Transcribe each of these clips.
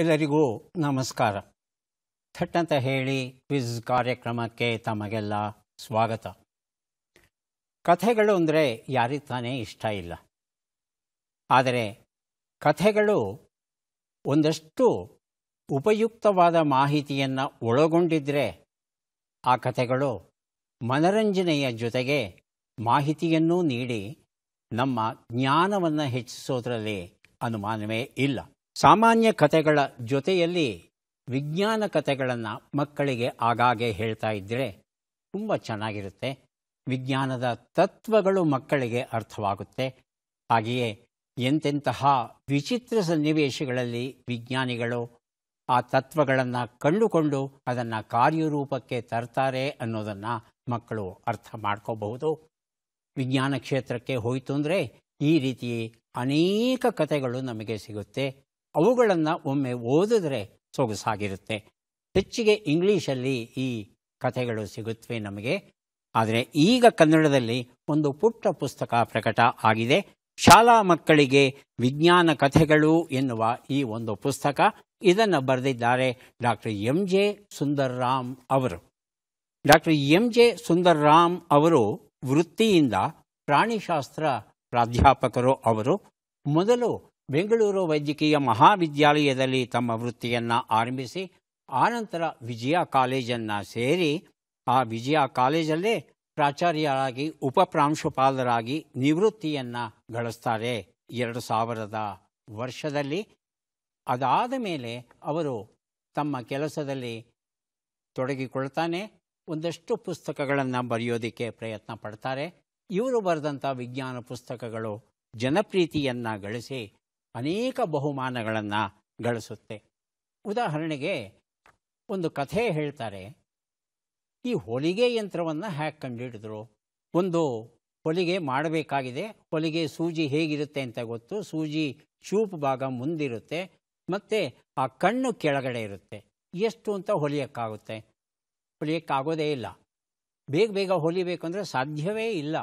ಎಲ್ಲರಿಗೂ ನಮಸ್ಕಾರ ಥಟ್ಟಂತ ಹೇಳಿ ಕ್ವಿಜ್ ಕಾರ್ಯಕ್ರಮಕ್ಕೆ ತಮಗೆಲ್ಲ ಸ್ವಾಗತ ಕಥೆಗಳು ಅಂದರೆ ಯಾರಿಗೆ ತಾನೇ ಇಷ್ಟ ಇಲ್ಲ ಆದರೆ ಕಥೆಗಳು ಒಂದಷ್ಟು ಉಪಯುಕ್ತವಾದ ಮಾಹಿತಿಯನ್ನು ಒಳಗೊಂಡಿದ್ದರೆ ಆ ಕಥೆಗಳು ಮನರಂಜನೆಯ ಜೊತೆಗೆ ಮಾಹಿತಿಯನ್ನೂ ನೀಡಿ ನಮ್ಮ ಜ್ಞಾನವನ್ನು ಹೆಚ್ಚಿಸೋದ್ರಲ್ಲಿ ಅನುಮಾನವೇ ಇಲ್ಲ ಸಾಮಾನ್ಯ ಕಥೆಗಳ ಜೊತೆಯಲ್ಲಿ ವಿಜ್ಞಾನ ಕಥೆಗಳನ್ನು ಮಕ್ಕಳಿಗೆ ಆಗಾಗ್ಗೆ ಹೇಳ್ತಾ ಇದ್ದರೆ ತುಂಬ ಚೆನ್ನಾಗಿರುತ್ತೆ ವಿಜ್ಞಾನದ ತತ್ವಗಳು ಮಕ್ಕಳಿಗೆ ಅರ್ಥವಾಗುತ್ತೆ ಹಾಗೆಯೇ ಎಂತೆಂತಹ ವಿಚಿತ್ರ ಸನ್ನಿವೇಶಗಳಲ್ಲಿ ವಿಜ್ಞಾನಿಗಳು ಆ ತತ್ವಗಳನ್ನು ಕಂಡುಕೊಂಡು ಅದನ್ನು ಕಾರ್ಯರೂಪಕ್ಕೆ ತರ್ತಾರೆ ಅನ್ನೋದನ್ನು ಮಕ್ಕಳು ಅರ್ಥ ಮಾಡ್ಕೋಬಹುದು ವಿಜ್ಞಾನ ಕ್ಷೇತ್ರಕ್ಕೆ ಹೋಯಿತು ಅಂದರೆ ಈ ರೀತಿ ಅನೇಕ ಕಥೆಗಳು ನಮಗೆ ಸಿಗುತ್ತೆ ಅವುಗಳನ್ನು ಒಮ್ಮೆ ಓದಿದ್ರೆ ಸೊಗಸಾಗಿರುತ್ತೆ ಹೆಚ್ಚಿಗೆ ಇಂಗ್ಲೀಷಲ್ಲಿ ಈ ಕಥೆಗಳು ಸಿಗುತ್ತವೆ ನಮಗೆ ಆದರೆ ಈಗ ಕನ್ನಡದಲ್ಲಿ ಒಂದು ಪುಟ್ಟ ಪುಸ್ತಕ ಪ್ರಕಟ ಆಗಿದೆ ಶಾಲಾ ಮಕ್ಕಳಿಗೆ ವಿಜ್ಞಾನ ಕಥೆಗಳು ಎನ್ನುವ ಈ ಒಂದು ಪುಸ್ತಕ ಇದನ್ನು ಬರೆದಿದ್ದಾರೆ ಡಾಕ್ಟರ್ ಎಂ ಜೆ ಸುಂದರ್ರಾಮ್ ಅವರು ಡಾಕ್ಟರ್ ಎಂ ಜೆ ಸುಂದರ್ರಾಮ್ ಅವರು ವೃತ್ತಿಯಿಂದ ಪ್ರಾಣಿಶಾಸ್ತ್ರ ಪ್ರಾಧ್ಯಾಪಕರು ಅವರು ಮೊದಲು ಬೆಂಗಳೂರು ವೈದ್ಯಕೀಯ ಮಹಾವಿದ್ಯಾಲಯದಲ್ಲಿ ತಮ್ಮ ವೃತ್ತಿಯನ್ನು ಆರಂಭಿಸಿ ಆನಂತರ ವಿಜಯ ಕಾಲೇಜನ್ನು ಸೇರಿ ಆ ವಿಜಯ ಕಾಲೇಜಲ್ಲೇ ಪ್ರಾಚಾರ್ಯರಾಗಿ ಉಪ ಪ್ರಾಂಶುಪಾಲರಾಗಿ ನಿವೃತ್ತಿಯನ್ನು ಗಳಿಸ್ತಾರೆ ಎರಡು ಸಾವಿರದ ವರ್ಷದಲ್ಲಿ ಅದಾದ ಮೇಲೆ ಅವರು ತಮ್ಮ ಕೆಲಸದಲ್ಲಿ ತೊಡಗಿಕೊಳ್ತಾನೆ ಒಂದಷ್ಟು ಪುಸ್ತಕಗಳನ್ನು ಬರೆಯೋದಕ್ಕೆ ಪ್ರಯತ್ನ ಪಡ್ತಾರೆ ಇವರು ಬರೆದಂಥ ವಿಜ್ಞಾನ ಪುಸ್ತಕಗಳು ಜನಪ್ರೀತಿಯನ್ನು ಗಳಿಸಿ ಅನೇಕ ಬಹುಮಾನಗಳನ್ನು ಗಳಿಸುತ್ತೆ ಉದಾಹರಣೆಗೆ ಒಂದು ಕಥೆ ಹೇಳ್ತಾರೆ ಈ ಹೊಲಿಗೆ ಯಂತ್ರವನ್ನು ಹ್ಯಾಕ್ ಕಂಡುಹಿಡಿದ್ರು ಒಂದು ಹೊಲಿಗೆ ಮಾಡಬೇಕಾಗಿದೆ ಹೊಲಿಗೆ ಸೂಜಿ ಹೇಗಿರುತ್ತೆ ಅಂತ ಗೊತ್ತು ಸೂಜಿ ಚೂಪ್ ಭಾಗ ಮುಂದಿರುತ್ತೆ ಮತ್ತು ಆ ಕಣ್ಣು ಕೆಳಗಡೆ ಇರುತ್ತೆ ಎಷ್ಟು ಅಂತ ಹೊಲಿಯೋಕ್ಕಾಗುತ್ತೆ ಹೊಲಿಯೋಕ್ಕಾಗೋದೇ ಇಲ್ಲ ಬೇಗ ಬೇಗ ಹೊಲಿಬೇಕಂದ್ರೆ ಸಾಧ್ಯವೇ ಇಲ್ಲ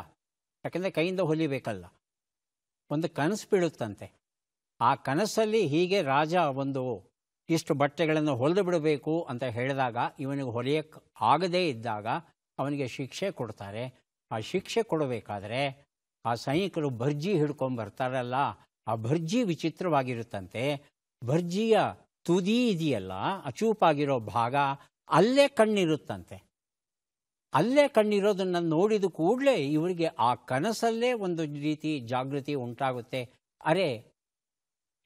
ಯಾಕೆಂದರೆ ಕೈಯಿಂದ ಹೊಲಿಬೇಕಲ್ಲ ಒಂದು ಕನಸು ಬೀಳುತ್ತಂತೆ ಆ ಕನಸಲ್ಲಿ ಹೀಗೆ ರಾಜ ಒಂದು ಇಷ್ಟು ಬಟ್ಟೆಗಳನ್ನು ಹೊಲಿದು ಬಿಡಬೇಕು ಅಂತ ಹೇಳಿದಾಗ ಇವನಿಗೆ ಹೊಲಿಯಕ್ಕೆ ಆಗದೇ ಇದ್ದಾಗ ಅವನಿಗೆ ಶಿಕ್ಷೆ ಕೊಡ್ತಾರೆ ಆ ಶಿಕ್ಷೆ ಕೊಡಬೇಕಾದ್ರೆ ಆ ಸೈನಿಕರು ಭರ್ಜಿ ಹಿಡ್ಕೊಂಡು ಬರ್ತಾರಲ್ಲ ಆ ಭರ್ಜಿ ವಿಚಿತ್ರವಾಗಿರುತ್ತಂತೆ ಭರ್ಜಿಯ ತುದಿ ಇದೆಯಲ್ಲ ಅಚೂಪಾಗಿರೋ ಭಾಗ ಅಲ್ಲೇ ಕಣ್ಣಿರುತ್ತಂತೆ ಅಲ್ಲೇ ಕಣ್ಣಿರೋದನ್ನು ನೋಡಿದ ಕೂಡಲೇ ಇವರಿಗೆ ಆ ಕನಸಲ್ಲೇ ಒಂದು ರೀತಿ ಜಾಗೃತಿ ಉಂಟಾಗುತ್ತೆ ಅರೆ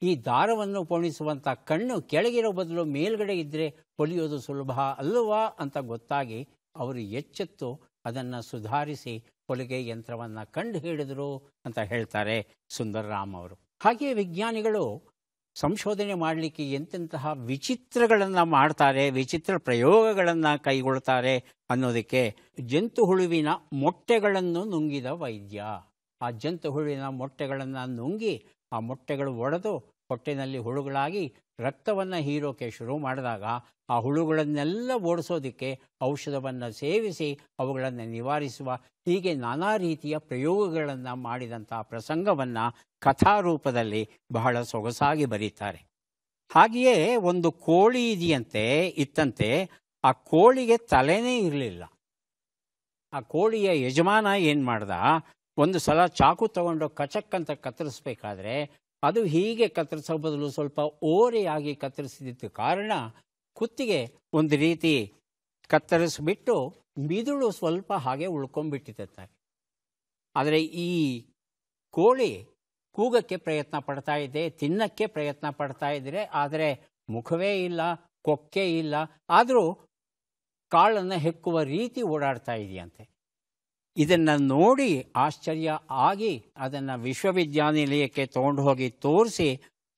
ಈ ದಾರವನ್ನು ಪೋಣಿಸುವಂಥ ಕಣ್ಣು ಕೆಳಗಿರೋ ಬದಲು ಮೇಲ್ಗಡೆ ಇದ್ದರೆ ಹೊಲಿಯೋದು ಸುಲಭ ಅಲ್ಲವಾ ಅಂತ ಗೊತ್ತಾಗಿ ಅವರು ಎಚ್ಚೆತ್ತು ಅದನ್ನು ಸುಧಾರಿಸಿ ಹೊಲಿಗೆ ಯಂತ್ರವನ್ನು ಕಂಡು ಹಿಡಿದರು ಅಂತ ಹೇಳ್ತಾರೆ ಸುಂದರರಾಮ್ ಅವರು ಹಾಗೆಯೇ ವಿಜ್ಞಾನಿಗಳು ಸಂಶೋಧನೆ ಮಾಡಲಿಕ್ಕೆ ಎಂತೆಂತಹ ವಿಚಿತ್ರಗಳನ್ನು ಮಾಡ್ತಾರೆ ವಿಚಿತ್ರ ಪ್ರಯೋಗಗಳನ್ನು ಕೈಗೊಳ್ತಾರೆ ಅನ್ನೋದಕ್ಕೆ ಜಂತು ಹುಳುವಿನ ಮೊಟ್ಟೆಗಳನ್ನು ನುಂಗಿದ ವೈದ್ಯ ಆ ಜಂತು ಹುಳುವಿನ ಮೊಟ್ಟೆಗಳನ್ನು ನುಂಗಿ ಆ ಮೊಟ್ಟೆಗಳು ಒಡೆದು ಹೊಟ್ಟೆನಲ್ಲಿ ಹುಳುಗಳಾಗಿ ರಕ್ತವನ್ನು ಹೀರೋಕೆ ಶುರು ಮಾಡಿದಾಗ ಆ ಹುಳುಗಳನ್ನೆಲ್ಲ ಓಡಿಸೋದಕ್ಕೆ ಔಷಧವನ್ನು ಸೇವಿಸಿ ಅವುಗಳನ್ನು ನಿವಾರಿಸುವ ಹೀಗೆ ನಾನಾ ರೀತಿಯ ಪ್ರಯೋಗಗಳನ್ನು ಮಾಡಿದಂಥ ಪ್ರಸಂಗವನ್ನು ಕಥಾರೂಪದಲ್ಲಿ ಬಹಳ ಸೊಗಸಾಗಿ ಬರೀತಾರೆ ಹಾಗೆಯೇ ಒಂದು ಕೋಳಿ ಇದೆಯಂತೆ ಇತ್ತಂತೆ ಆ ಕೋಳಿಗೆ ತಲೆನೇ ಇರಲಿಲ್ಲ ಆ ಕೋಳಿಯ ಯಜಮಾನ ಏನು ಮಾಡ್ದ ಒಂದು ಸಲ ಚಾಕು ತಗೊಂಡು ಕಚಕ್ಕಂತ ಕತ್ತರಿಸ್ಬೇಕಾದ್ರೆ ಅದು ಹೀಗೆ ಕತ್ತರಿಸೋ ಬದಲು ಸ್ವಲ್ಪ ಓರೆಯಾಗಿ ಕತ್ತರಿಸಿದ್ದ ಕಾರಣ ಕುತ್ತಿಗೆ ಒಂದು ರೀತಿ ಕತ್ತರಿಸಿಬಿಟ್ಟು ಮಿದುಳು ಸ್ವಲ್ಪ ಹಾಗೆ ಉಳ್ಕೊಂಡ್ಬಿಟ್ಟಿದ್ದ ಆದರೆ ಈ ಕೋಳಿ ಕೂಗಕ್ಕೆ ಪ್ರಯತ್ನ ಪಡ್ತಾ ಇದೆ ತಿನ್ನಕ್ಕೆ ಪ್ರಯತ್ನ ಪಡ್ತಾ ಇದ್ರೆ ಆದರೆ ಮುಖವೇ ಇಲ್ಲ ಕೊಕ್ಕೆ ಇಲ್ಲ ಆದರೂ ಕಾಳನ್ನು ಹೆಕ್ಕುವ ರೀತಿ ಓಡಾಡ್ತಾ ಇದೆಯಂತೆ ಇದನ್ನು ನೋಡಿ ಆಶ್ಚರ್ಯ ಆಗಿ ಅದನ್ನು ವಿಶ್ವವಿದ್ಯಾನಿಲಯಕ್ಕೆ ತೊಗೊಂಡು ಹೋಗಿ ತೋರಿಸಿ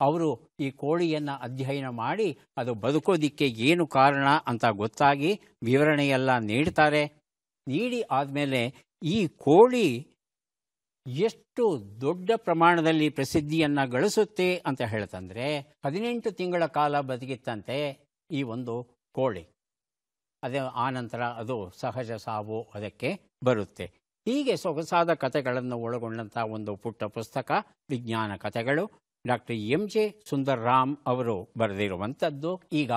ಅವರು ಈ ಕೋಳಿಯನ್ನು ಅಧ್ಯಯನ ಮಾಡಿ ಅದು ಬದುಕೋದಿಕ್ಕೆ ಏನು ಕಾರಣ ಅಂತ ಗೊತ್ತಾಗಿ ವಿವರಣೆಯೆಲ್ಲ ನೀಡ್ತಾರೆ ನೀಡಿ ಆದಮೇಲೆ ಈ ಕೋಳಿ ಎಷ್ಟು ದೊಡ್ಡ ಪ್ರಮಾಣದಲ್ಲಿ ಪ್ರಸಿದ್ಧಿಯನ್ನು ಗಳಿಸುತ್ತೆ ಅಂತ ಹೇಳ್ತಂದರೆ ಹದಿನೆಂಟು ತಿಂಗಳ ಕಾಲ ಬದುಕಿತ್ತಂತೆ ಈ ಒಂದು ಕೋಳಿ ಅದೇ ಆನಂತರ ಅದು ಸಹಜ ಸಾವು ಅದಕ್ಕೆ ಬರುತ್ತೆ ಹೀಗೆ ಸೊಗಸಾದ ಕಥೆಗಳನ್ನು ಒಳಗೊಂಡಂಥ ಒಂದು ಪುಟ್ಟ ಪುಸ್ತಕ ವಿಜ್ಞಾನ ಕಥೆಗಳು doctor M J Sundar Ram ಅವರು ಬರೆದಿರುವಂಥದ್ದು ಈಗ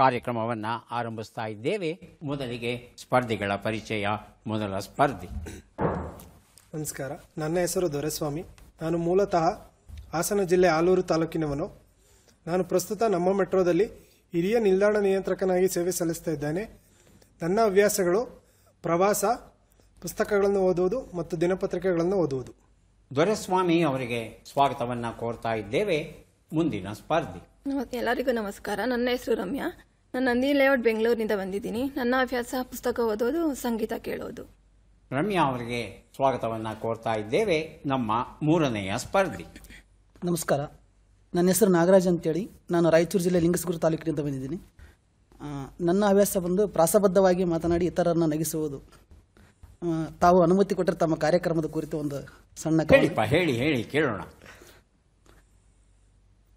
ಕಾರ್ಯಕ್ರಮವನ್ನು ಆರಂಭಿಸ್ತಾ ಇದ್ದೇವೆ ಮೊದಲಿಗೆ ಸ್ಪರ್ಧಿಗಳ ಪರಿಚಯ ಮೊದಲ ಸ್ಪರ್ಧಿ ನಮಸ್ಕಾರ ನನ್ನ ಹೆಸರು ದೊರೆಸ್ವಾಮಿ ನಾನು ಮೂಲತಃ ಹಾಸನ ಜಿಲ್ಲೆ ಆಲೂರು ತಾಲೂಕಿನವನು ನಾನು ಪ್ರಸ್ತುತ ನಮ್ಮ ಮೆಟ್ರೋದಲ್ಲಿ ಹಿರಿಯ ನಿಲ್ದಾಣ ನಿಯಂತ್ರಕನಾಗಿ ಸೇವೆ ಸಲ್ಲಿಸ್ತಾ ಇದ್ದೇನೆ ನನ್ನ ಹವ್ಯಾಸಗಳು ಪ್ರವಾಸ ಪುಸ್ತಕಗಳನ್ನು ಓದುವುದು ಮತ್ತು ದಿನಪತ್ರಿಕೆಗಳನ್ನು ಓದುವುದು ದೊರೆಸ್ವಾಮಿ ಅವರಿಗೆ ಸ್ವಾಗತವನ್ನು ಕೋರ್ತಾ ಇದ್ದೇವೆ ಮುಂದಿನ ಸ್ಪರ್ಧಿ ಎಲ್ಲರಿಗೂ ನಮಸ್ಕಾರ ನನ್ನ ಹೆಸರು ರಮ್ಯಾ ನಾನು ನಂದಿ ಲೇಔಟ್ ಬೆಂಗಳೂರಿನಿಂದ ಬಂದಿದ್ದೀನಿ ನನ್ನ ಅಭ್ಯಾಸ ಪುಸ್ತಕ ಓದೋದು ಸಂಗೀತ ಕೇಳೋದು ರಮ್ಯಾ ಅವರಿಗೆ ಸ್ವಾಗತವನ್ನು ಕೋರ್ತಾ ಇದ್ದೇವೆ ನಮ್ಮ ಮೂರನೆಯ ಸ್ಪರ್ಧಿ ನಮಸ್ಕಾರ ನನ್ನ ಹೆಸರು ನಾಗರಾಜ್ ಅಂತೇಳಿ ನಾನು ರಾಯಚೂರು ಜಿಲ್ಲೆ ಲಿಂಗಸಗುರು ತಾಲೂಕಿನಿಂದ ಬಂದಿದ್ದೀನಿ ನನ್ನ ಹವ್ಯಾಸ ಬಂದು ಪ್ರಾಸಬದ್ಧವಾಗಿ ಮಾತನಾಡಿ ಇತರರನ್ನು ನಗಿಸುವುದು ತಾವು ಅನುಮತಿ ಕೊಟ್ಟರೆ ತಮ್ಮ ಕಾರ್ಯಕ್ರಮದ ಕುರಿತು ಒಂದು ಸಣ್ಣ ಹೇಳಿಪ್ಪ ಹೇಳಿ ಹೇಳಿ ಕೇಳೋಣ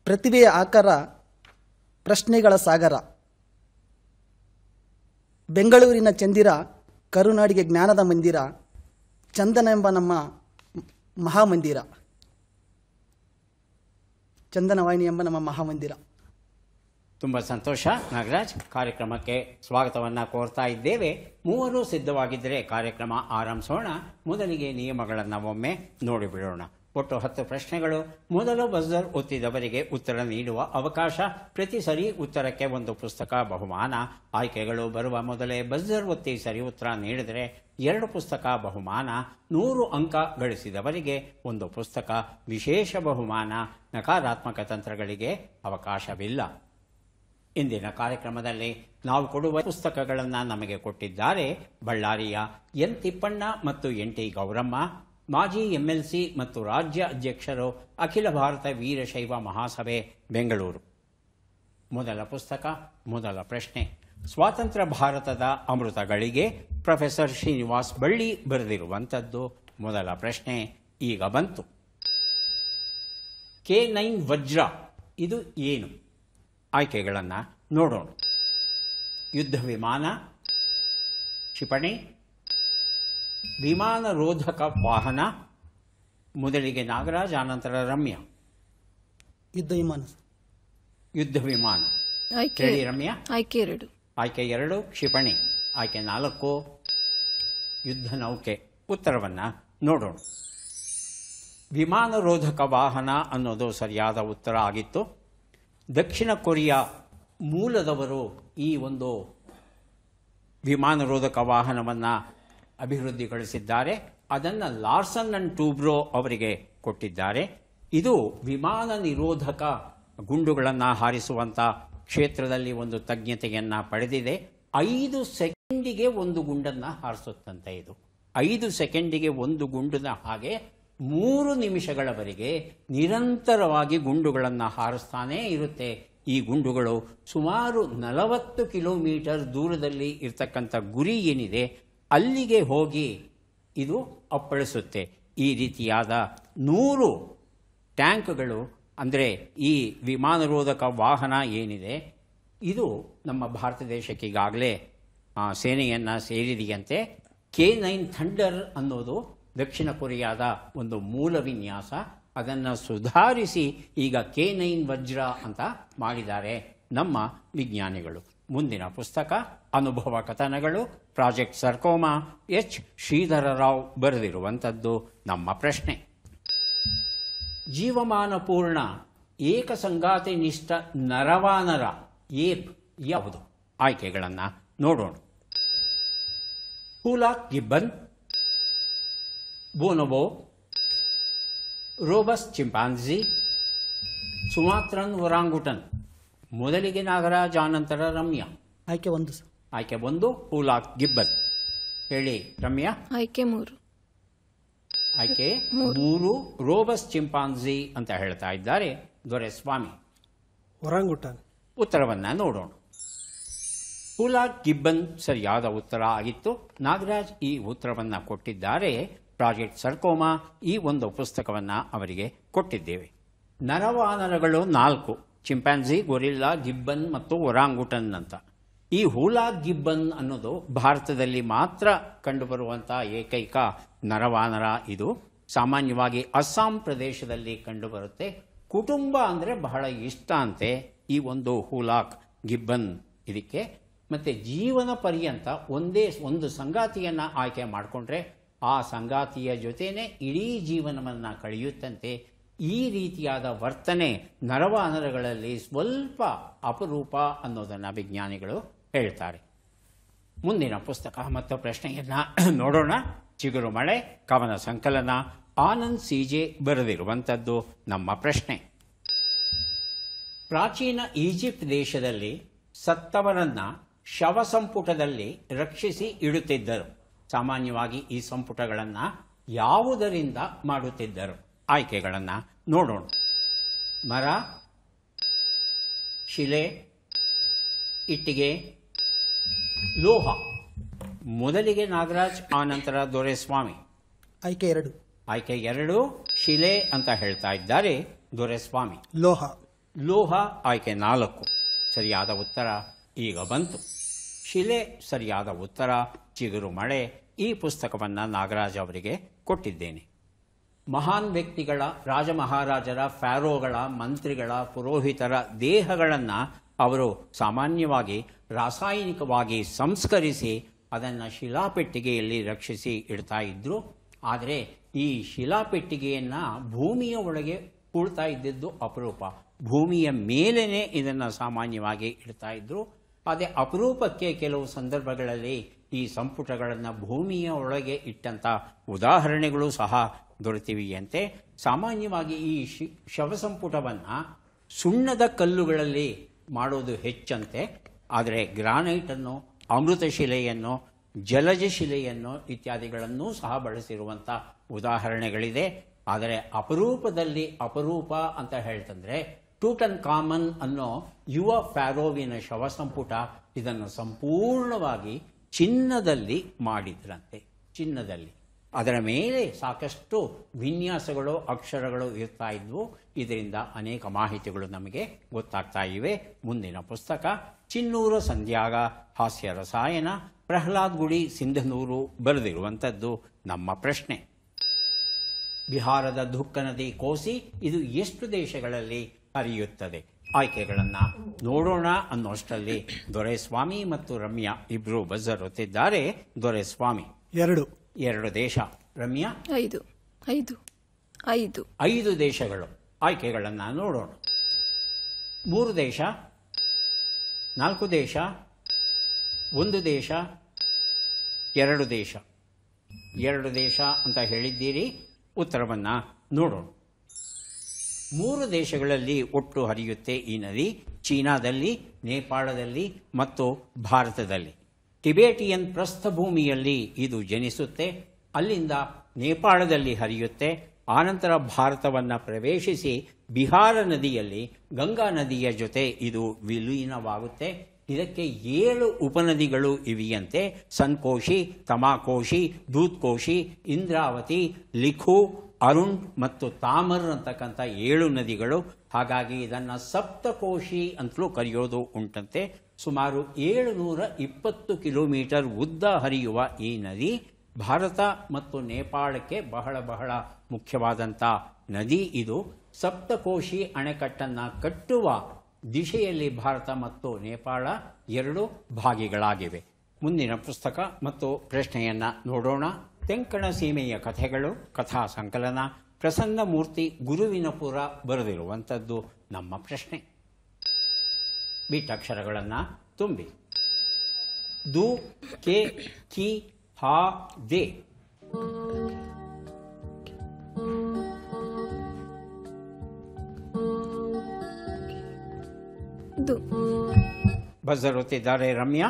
ಪ್ರತಿಭೆಯ ಆಕಾರ ಪ್ರಶ್ನೆಗಳ ಸಾಗರ ಬೆಂಗಳೂರಿನ ಚಂದಿರ ಕರುನಾಡಿಗೆ ಜ್ಞಾನದ ಮಂದಿರ ಚಂದನ ಎಂಬ ನಮ್ಮ ಮಹಾಮಂದಿರ ಚಂದನ ವಾಹಿನಿ ಎಂಬ ನಮ್ಮ ಮಹಾಮಂದಿರ ತುಂಬ ಸಂತೋಷ ನಾಗರಾಜ್ ಕಾರ್ಯಕ್ರಮಕ್ಕೆ ಸ್ವಾಗತವನ್ನು ಕೋರ್ತಾ ಇದ್ದೇವೆ ಮೂವರು ಸಿದ್ಧವಾಗಿದ್ದರೆ ಕಾರ್ಯಕ್ರಮ ಆರಂಭಿಸೋಣ ಮೊದಲಿಗೆ ನಿಯಮಗಳನ್ನು ಒಮ್ಮೆ ನೋಡಿಬಿಡೋಣ ಒಟ್ಟು ಹತ್ತು ಪ್ರಶ್ನೆಗಳು ಮೊದಲು ಬಜರ್ ಒತ್ತಿದವರಿಗೆ ಉತ್ತರ ನೀಡುವ ಅವಕಾಶ ಪ್ರತಿ ಸರಿ ಉತ್ತರಕ್ಕೆ ಒಂದು ಪುಸ್ತಕ ಬಹುಮಾನ ಆಯ್ಕೆಗಳು ಬರುವ ಮೊದಲೇ ಬಜರ್ ಒತ್ತಿ ಸರಿ ಉತ್ತರ ನೀಡಿದರೆ ಎರಡು ಪುಸ್ತಕ ಬಹುಮಾನ ನೂರು ಅಂಕ ಗಳಿಸಿದವರಿಗೆ ಒಂದು ಪುಸ್ತಕ ವಿಶೇಷ ಬಹುಮಾನ ನಕಾರಾತ್ಮಕ ತಂತ್ರಗಳಿಗೆ ಅವಕಾಶವಿಲ್ಲ ಇಂದಿನ ಕಾರ್ಯಕ್ರಮದಲ್ಲಿ ನಾವು ಕೊಡುವ ಪುಸ್ತಕಗಳನ್ನು ನಮಗೆ ಕೊಟ್ಟಿದ್ದಾರೆ ಬಳ್ಳಾರಿಯ ಎನ್ ತಿಪ್ಪಣ್ಣ ಮತ್ತು ಎನ್ ಟಿ ಗೌರಮ್ಮ ಮಾಜಿ ಎಂಎಲ್ಸಿ ಮತ್ತು ರಾಜ್ಯ ಅಧ್ಯಕ್ಷರು ಅಖಿಲ ಭಾರತ ವೀರಶೈವ ಮಹಾಸಭೆ ಬೆಂಗಳೂರು ಮೊದಲ ಪುಸ್ತಕ ಮೊದಲ ಪ್ರಶ್ನೆ ಸ್ವಾತಂತ್ರ್ಯ ಭಾರತದ ಅಮೃತಗಳಿಗೆ ಪ್ರೊಫೆಸರ್ ಶ್ರೀನಿವಾಸ್ ಬಳ್ಳಿ ಬರೆದಿರುವಂಥದ್ದು ಮೊದಲ ಪ್ರಶ್ನೆ ಈಗ ಬಂತು ಕೆ ನೈನ್ ವಜ್ರ ಇದು ಏನು ಆಯ್ಕೆಗಳನ್ನು ನೋಡೋಣ ಯುದ್ಧ ವಿಮಾನ ಕ್ಷಿಪಣಿ ವಿಮಾನ ರೋಧಕ ವಾಹನ ಮೊದಲಿಗೆ ನಾಗರಾಜ್ ಆನಂತರ ರಮ್ಯ ಯುದ್ಧ ವಿಮಾನ ಯುದ್ಧ ವಿಮಾನ ಕೇಳಿ ರಮ್ಯ ಆಯ್ಕೆ ಎರಡು ಆಯ್ಕೆ ಎರಡು ಕ್ಷಿಪಣಿ ಆಯ್ಕೆ ನಾಲ್ಕು ಯುದ್ಧ ನೌಕೆ ಉತ್ತರವನ್ನು ನೋಡೋಣ ವಿಮಾನ ರೋಧಕ ವಾಹನ ಅನ್ನೋದು ಸರಿಯಾದ ಉತ್ತರ ಆಗಿತ್ತು ದಕ್ಷಿಣ ಕೊರಿಯಾ ಮೂಲದವರು ಈ ಒಂದು ವಿಮಾನರೋಧಕ ವಾಹನವನ್ನು ಅಭಿವೃದ್ಧಿಗೊಳಿಸಿದ್ದಾರೆ ಅದನ್ನು ಲಾರ್ಸನ್ ಅಂಡ್ ಟೂಬ್ರೋ ಅವರಿಗೆ ಕೊಟ್ಟಿದ್ದಾರೆ ಇದು ವಿಮಾನ ನಿರೋಧಕ ಗುಂಡುಗಳನ್ನು ಹಾರಿಸುವಂಥ ಕ್ಷೇತ್ರದಲ್ಲಿ ಒಂದು ತಜ್ಞತೆಯನ್ನು ಪಡೆದಿದೆ ಐದು ಸೆಕೆಂಡಿಗೆ ಒಂದು ಗುಂಡನ್ನು ಹಾರಿಸುತ್ತಂತೆ ಇದು ಐದು ಸೆಕೆಂಡಿಗೆ ಒಂದು ಗುಂಡಿನ ಹಾಗೆ ಮೂರು ನಿಮಿಷಗಳವರೆಗೆ ನಿರಂತರವಾಗಿ ಗುಂಡುಗಳನ್ನು ಹಾರಿಸ್ತಾನೇ ಇರುತ್ತೆ ಈ ಗುಂಡುಗಳು ಸುಮಾರು ನಲವತ್ತು ಕಿಲೋಮೀಟರ್ ದೂರದಲ್ಲಿ ಇರ್ತಕ್ಕಂಥ ಗುರಿ ಏನಿದೆ ಅಲ್ಲಿಗೆ ಹೋಗಿ ಇದು ಅಪ್ಪಳಿಸುತ್ತೆ ಈ ರೀತಿಯಾದ ನೂರು ಟ್ಯಾಂಕ್ಗಳು ಅಂದರೆ ಈ ವಿಮಾನರೋಧಕ ವಾಹನ ಏನಿದೆ ಇದು ನಮ್ಮ ಭಾರತ ದೇಶಕ್ಕೆ ಸೇನೆಯನ್ನು ಸೇರಿದೆಯಂತೆ ಕೆ ನೈನ್ ಥಂಡರ್ ಅನ್ನೋದು ದಕ್ಷಿಣ ಕೊರಿಯಾದ ಒಂದು ಮೂಲ ವಿನ್ಯಾಸ ಅದನ್ನು ಸುಧಾರಿಸಿ ಈಗ ಕೆ ನೈನ್ ವಜ್ರ ಅಂತ ಮಾಡಿದ್ದಾರೆ ನಮ್ಮ ವಿಜ್ಞಾನಿಗಳು ಮುಂದಿನ ಪುಸ್ತಕ ಅನುಭವ ಕಥನಗಳು ಪ್ರಾಜೆಕ್ಟ್ ಸರ್ಕೋಮಾ ಎಚ್ ರಾವ್ ಬರೆದಿರುವಂಥದ್ದು ನಮ್ಮ ಪ್ರಶ್ನೆ ಜೀವಮಾನಪೂರ್ಣ ನಿಷ್ಠ ನರವಾನರ ಏಪ್ ಯಾವುದು ಆಯ್ಕೆಗಳನ್ನು ನೋಡೋಣ ಹೂಲಾಕ್ ಗಿಬ್ಬನ್ bonobo, ರೋಬಸ್ ಚಿಂಪಾಂಜಿ ಸುಮಾತ್ರನ್ ಒರಾಂಗುಟನ್ ಮೊದಲಿಗೆ ನಾಗರಾಜ ಆನಂತರ ರಮ್ಯ ಆಯ್ಕೆ ಒಂದು ಆಯ್ಕೆ ಒಂದು ಹೂಲಾಕ್ ಗಿಬ್ಬನ್ ಹೇಳಿ ರಮ್ಯಾ ಆಯ್ಕೆ ಮೂರು ಆಯ್ಕೆ ಮೂರು ರೋಬಸ್ ಚಿಂಪಾನ್ಜಿ ಅಂತ ಹೇಳ್ತಾ ಇದ್ದಾರೆ ದೊರೆಸ್ವಾಮಿ ಒರಾಂಗುಟನ್ ಉತ್ತರವನ್ನು ನೋಡೋಣ ಹೂಲಾಕ್ ಗಿಬ್ಬನ್ ಸರಿಯಾದ ಉತ್ತರ ಆಗಿತ್ತು ನಾಗರಾಜ್ ಈ ಉತ್ತರವನ್ನು ಕೊಟ್ಟಿದ್ದಾರೆ ಪ್ರಾಜೆಕ್ಟ್ ಸರ್ಕೋಮಾ ಈ ಒಂದು ಪುಸ್ತಕವನ್ನು ಅವರಿಗೆ ಕೊಟ್ಟಿದ್ದೇವೆ ನರವಾನರಗಳು ನಾಲ್ಕು ಚಿಂಪಾಂಜಿ ಗೊರಿಲ್ಲಾ ಗಿಬ್ಬನ್ ಮತ್ತು ಒರಾಂಗುಟನ್ ಅಂತ ಈ ಹೂಲಾ ಗಿಬ್ಬನ್ ಅನ್ನೋದು ಭಾರತದಲ್ಲಿ ಮಾತ್ರ ಕಂಡುಬರುವಂಥ ಏಕೈಕ ನರವಾನರ ಇದು ಸಾಮಾನ್ಯವಾಗಿ ಅಸ್ಸಾಂ ಪ್ರದೇಶದಲ್ಲಿ ಕಂಡುಬರುತ್ತೆ ಕುಟುಂಬ ಅಂದರೆ ಬಹಳ ಇಷ್ಟ ಅಂತೆ ಈ ಒಂದು ಹೂಲಾಕ್ ಗಿಬ್ಬನ್ ಇದಕ್ಕೆ ಮತ್ತು ಜೀವನ ಪರ್ಯಂತ ಒಂದೇ ಒಂದು ಸಂಗಾತಿಯನ್ನು ಆಯ್ಕೆ ಮಾಡಿಕೊಂಡ್ರೆ ಆ ಸಂಗಾತಿಯ ಜೊತೆನೇ ಇಡೀ ಜೀವನವನ್ನು ಕಳೆಯುತ್ತಂತೆ ಈ ರೀತಿಯಾದ ವರ್ತನೆ ನರವ ಅನರಗಳಲ್ಲಿ ಸ್ವಲ್ಪ ಅಪರೂಪ ಅನ್ನೋದನ್ನು ವಿಜ್ಞಾನಿಗಳು ಹೇಳ್ತಾರೆ ಮುಂದಿನ ಪುಸ್ತಕ ಮತ್ತು ಪ್ರಶ್ನೆಯನ್ನು ನೋಡೋಣ ಚಿಗುರು ಮಳೆ ಕವನ ಸಂಕಲನ ಆನಂದ್ ಸಿಜೆ ಬರೆದಿರುವಂಥದ್ದು ನಮ್ಮ ಪ್ರಶ್ನೆ ಪ್ರಾಚೀನ ಈಜಿಪ್ಟ್ ದೇಶದಲ್ಲಿ ಸತ್ತವರನ್ನು ಶವ ಸಂಪುಟದಲ್ಲಿ ರಕ್ಷಿಸಿ ಇಡುತ್ತಿದ್ದರು ಸಾಮಾನ್ಯವಾಗಿ ಈ ಸಂಪುಟಗಳನ್ನು ಯಾವುದರಿಂದ ಮಾಡುತ್ತಿದ್ದರು ಆಯ್ಕೆಗಳನ್ನು ನೋಡೋಣ ಮರ ಶಿಲೆ ಇಟ್ಟಿಗೆ ಲೋಹ ಮೊದಲಿಗೆ ನಾಗರಾಜ್ ಆ ನಂತರ ದೊರೆಸ್ವಾಮಿ ಆಯ್ಕೆ ಎರಡು ಆಯ್ಕೆ ಎರಡು ಶಿಲೆ ಅಂತ ಹೇಳ್ತಾ ಇದ್ದಾರೆ ದೊರೆಸ್ವಾಮಿ ಲೋಹ ಲೋಹ ಆಯ್ಕೆ ನಾಲ್ಕು ಸರಿಯಾದ ಉತ್ತರ ಈಗ ಬಂತು ಶಿಲೆ ಸರಿಯಾದ ಉತ್ತರ ಚಿಗುರು ಮಳೆ ಈ ಪುಸ್ತಕವನ್ನು ನಾಗರಾಜ್ ಅವರಿಗೆ ಕೊಟ್ಟಿದ್ದೇನೆ ಮಹಾನ್ ವ್ಯಕ್ತಿಗಳ ರಾಜ ಮಹಾರಾಜರ ಫ್ಯಾರೋಗಳ ಮಂತ್ರಿಗಳ ಪುರೋಹಿತರ ದೇಹಗಳನ್ನು ಅವರು ಸಾಮಾನ್ಯವಾಗಿ ರಾಸಾಯನಿಕವಾಗಿ ಸಂಸ್ಕರಿಸಿ ಅದನ್ನು ಶಿಲಾಪೆಟ್ಟಿಗೆಯಲ್ಲಿ ರಕ್ಷಿಸಿ ಇಡ್ತಾ ಇದ್ದರು ಆದರೆ ಈ ಶಿಲಾಪೆಟ್ಟಿಗೆಯನ್ನು ಭೂಮಿಯ ಒಳಗೆ ಕೂಳ್ತಾ ಇದ್ದಿದ್ದು ಅಪರೂಪ ಭೂಮಿಯ ಮೇಲೇ ಇದನ್ನು ಸಾಮಾನ್ಯವಾಗಿ ಇಡ್ತಾ ಇದ್ದರು ಅದೇ ಅಪರೂಪಕ್ಕೆ ಕೆಲವು ಸಂದರ್ಭಗಳಲ್ಲಿ ಈ ಸಂಪುಟಗಳನ್ನು ಭೂಮಿಯ ಒಳಗೆ ಇಟ್ಟಂಥ ಉದಾಹರಣೆಗಳು ಸಹ ದೊರೆತಿವೆಯಂತೆ ಸಾಮಾನ್ಯವಾಗಿ ಈ ಶಿ ಶವ ಸಂಪುಟವನ್ನು ಸುಣ್ಣದ ಕಲ್ಲುಗಳಲ್ಲಿ ಮಾಡೋದು ಹೆಚ್ಚಂತೆ ಆದರೆ ಗ್ರಾನೈಟನ್ನು ಶಿಲೆಯನ್ನು ಜಲಜ ಶಿಲೆಯನ್ನು ಇತ್ಯಾದಿಗಳನ್ನು ಸಹ ಬಳಸಿರುವಂಥ ಉದಾಹರಣೆಗಳಿದೆ ಆದರೆ ಅಪರೂಪದಲ್ಲಿ ಅಪರೂಪ ಅಂತ ಹೇಳ್ತಂದ್ರೆ ಟೂಟನ್ ಕಾಮನ್ ಅನ್ನೋ ಯುವ ಫ್ಯಾರೋವಿನ ಶವ ಸಂಪುಟ ಇದನ್ನು ಸಂಪೂರ್ಣವಾಗಿ ಚಿನ್ನದಲ್ಲಿ ಮಾಡಿದ್ರಂತೆ ಚಿನ್ನದಲ್ಲಿ ಅದರ ಮೇಲೆ ಸಾಕಷ್ಟು ವಿನ್ಯಾಸಗಳು ಅಕ್ಷರಗಳು ಇರ್ತಾ ಇದ್ವು ಇದರಿಂದ ಅನೇಕ ಮಾಹಿತಿಗಳು ನಮಗೆ ಗೊತ್ತಾಗ್ತಾ ಇವೆ ಮುಂದಿನ ಪುಸ್ತಕ ಚಿನ್ನೂರ ಸಂಧ್ಯಾಗ ಹಾಸ್ಯ ರಸಾಯನ ಪ್ರಹ್ಲಾದ್ ಗುಡಿ ಸಿಂಧನೂರು ಬರೆದಿರುವಂಥದ್ದು ನಮ್ಮ ಪ್ರಶ್ನೆ ಬಿಹಾರದ ದುಃಖ ನದಿ ಕೋಸಿ ಇದು ಎಷ್ಟು ದೇಶಗಳಲ್ಲಿ ಹರಿಯುತ್ತದೆ ಆಯ್ಕೆಗಳನ್ನು ನೋಡೋಣ ಅನ್ನೋಷ್ಟರಲ್ಲಿ ದೊರೆಸ್ವಾಮಿ ಮತ್ತು ರಮ್ಯಾ ಇಬ್ರು ಬಜರುತ್ತಿದ್ದಾರೆ ದೊರೆಸ್ವಾಮಿ ಎರಡು ಎರಡು ದೇಶ ರಮ್ಯಾ ಐದು ಐದು ಐದು ಐದು ದೇಶಗಳು ಆಯ್ಕೆಗಳನ್ನು ನೋಡೋಣ ಮೂರು ದೇಶ ನಾಲ್ಕು ದೇಶ ಒಂದು ದೇಶ ಎರಡು ದೇಶ ಎರಡು ದೇಶ ಅಂತ ಹೇಳಿದ್ದೀರಿ ಉತ್ತರವನ್ನು ನೋಡೋಣ ಮೂರು ದೇಶಗಳಲ್ಲಿ ಒಟ್ಟು ಹರಿಯುತ್ತೆ ಈ ನದಿ ಚೀನಾದಲ್ಲಿ ನೇಪಾಳದಲ್ಲಿ ಮತ್ತು ಭಾರತದಲ್ಲಿ ಟಿಬೇಟಿಯನ್ ಪ್ರಸ್ಥಭೂಮಿಯಲ್ಲಿ ಇದು ಜನಿಸುತ್ತೆ ಅಲ್ಲಿಂದ ನೇಪಾಳದಲ್ಲಿ ಹರಿಯುತ್ತೆ ಆನಂತರ ಭಾರತವನ್ನು ಪ್ರವೇಶಿಸಿ ಬಿಹಾರ ನದಿಯಲ್ಲಿ ಗಂಗಾ ನದಿಯ ಜೊತೆ ಇದು ವಿಲೀನವಾಗುತ್ತೆ ಇದಕ್ಕೆ ಏಳು ಉಪನದಿಗಳು ಇವೆಯಂತೆ ಸಂಕೋಶಿ ತಮಾಕೋಶಿ ದೂತ್ಕೋಶಿ ಇಂದ್ರಾವತಿ ಲಿಖು ಅರುಣ್ ಮತ್ತು ತಾಮರ್ ಅಂತಕ್ಕಂಥ ಏಳು ನದಿಗಳು ಹಾಗಾಗಿ ಇದನ್ನು ಸಪ್ತಕೋಶಿ ಅಂತಲೂ ಕರೆಯೋದು ಉಂಟಂತೆ ಸುಮಾರು ಏಳು ನೂರ ಇಪ್ಪತ್ತು ಕಿಲೋಮೀಟರ್ ಉದ್ದ ಹರಿಯುವ ಈ ನದಿ ಭಾರತ ಮತ್ತು ನೇಪಾಳಕ್ಕೆ ಬಹಳ ಬಹಳ ಮುಖ್ಯವಾದಂಥ ನದಿ ಇದು ಸಪ್ತಕೋಶಿ ಅಣೆಕಟ್ಟನ್ನು ಕಟ್ಟುವ ದಿಶೆಯಲ್ಲಿ ಭಾರತ ಮತ್ತು ನೇಪಾಳ ಎರಡು ಭಾಗಿಗಳಾಗಿವೆ ಮುಂದಿನ ಪುಸ್ತಕ ಮತ್ತು ಪ್ರಶ್ನೆಯನ್ನು ನೋಡೋಣ ತೆಂಕಣ ಸೀಮೆಯ ಕಥೆಗಳು ಕಥಾ ಸಂಕಲನ ಮೂರ್ತಿ ಗುರುವಿನ ಪುರ ಬರೆದಿರುವಂಥದ್ದು ನಮ್ಮ ಪ್ರಶ್ನೆ ಅಕ್ಷರಗಳನ್ನು ತುಂಬಿ ದು ಕೆ ಕಿ ಹಾ ದೇ ಬಜರುತ್ತಿದ್ದಾರೆ ರಮ್ಯಾ